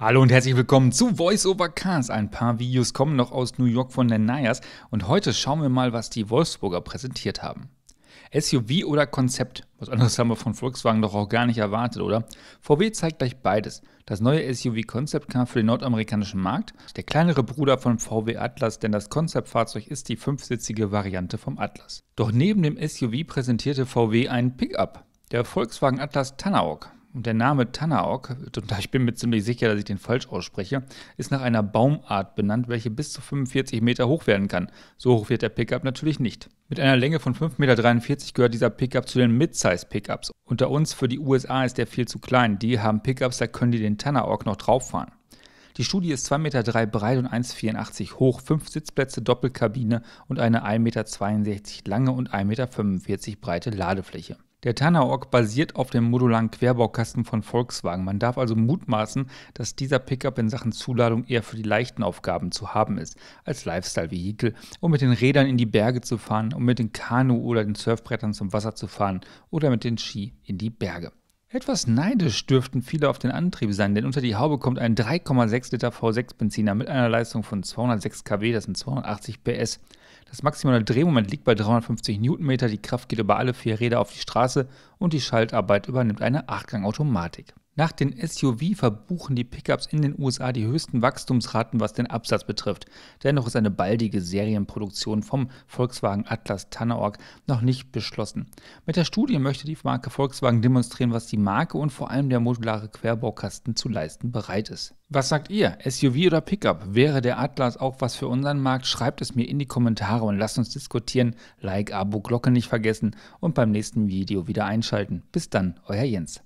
Hallo und herzlich willkommen zu VoiceOver Cars. Ein paar Videos kommen noch aus New York von den Nayas und heute schauen wir mal, was die Wolfsburger präsentiert haben. SUV oder Konzept? Was anderes haben wir von Volkswagen doch auch gar nicht erwartet, oder? VW zeigt gleich beides. Das neue SUV Concept Car für den nordamerikanischen Markt, der kleinere Bruder von VW Atlas, denn das Konzeptfahrzeug ist die fünfsitzige Variante vom Atlas. Doch neben dem SUV präsentierte VW ein Pickup, der Volkswagen Atlas Tanaok. Und der Name Tanaok, und ich bin mir ziemlich sicher, dass ich den falsch ausspreche, ist nach einer Baumart benannt, welche bis zu 45 Meter hoch werden kann. So hoch wird der Pickup natürlich nicht. Mit einer Länge von 5,43 Meter gehört dieser Pickup zu den Midsize-Pickups. Unter uns für die USA ist der viel zu klein. Die haben Pickups, da können die den Tanaok noch drauffahren. Die Studie ist 2,3 Meter breit und 1,84 Meter hoch, 5 Sitzplätze, Doppelkabine und eine 1,62 Meter lange und 1,45 Meter breite Ladefläche. Der Tanaok basiert auf dem modularen Querbaukasten von Volkswagen. Man darf also mutmaßen, dass dieser Pickup in Sachen Zuladung eher für die leichten Aufgaben zu haben ist, als Lifestyle-Vehikel, um mit den Rädern in die Berge zu fahren, um mit den Kanu oder den Surfbrettern zum Wasser zu fahren oder mit den Ski in die Berge. Etwas neidisch dürften viele auf den Antrieb sein, denn unter die Haube kommt ein 3,6 Liter V6 Benziner mit einer Leistung von 206 kW, das sind 280 PS. Das maximale Drehmoment liegt bei 350 Newtonmeter, die Kraft geht über alle vier Räder auf die Straße und die Schaltarbeit übernimmt eine Achtgang-Automatik. Nach den SUV verbuchen die Pickups in den USA die höchsten Wachstumsraten, was den Absatz betrifft. Dennoch ist eine baldige Serienproduktion vom Volkswagen Atlas Tanaorg noch nicht beschlossen. Mit der Studie möchte die Marke Volkswagen demonstrieren, was die Marke und vor allem der modulare Querbaukasten zu leisten bereit ist. Was sagt ihr? SUV oder Pickup? Wäre der Atlas auch was für unseren Markt? Schreibt es mir in die Kommentare und lasst uns diskutieren. Like, Abo, Glocke nicht vergessen und beim nächsten Video wieder einschalten. Bis dann, euer Jens.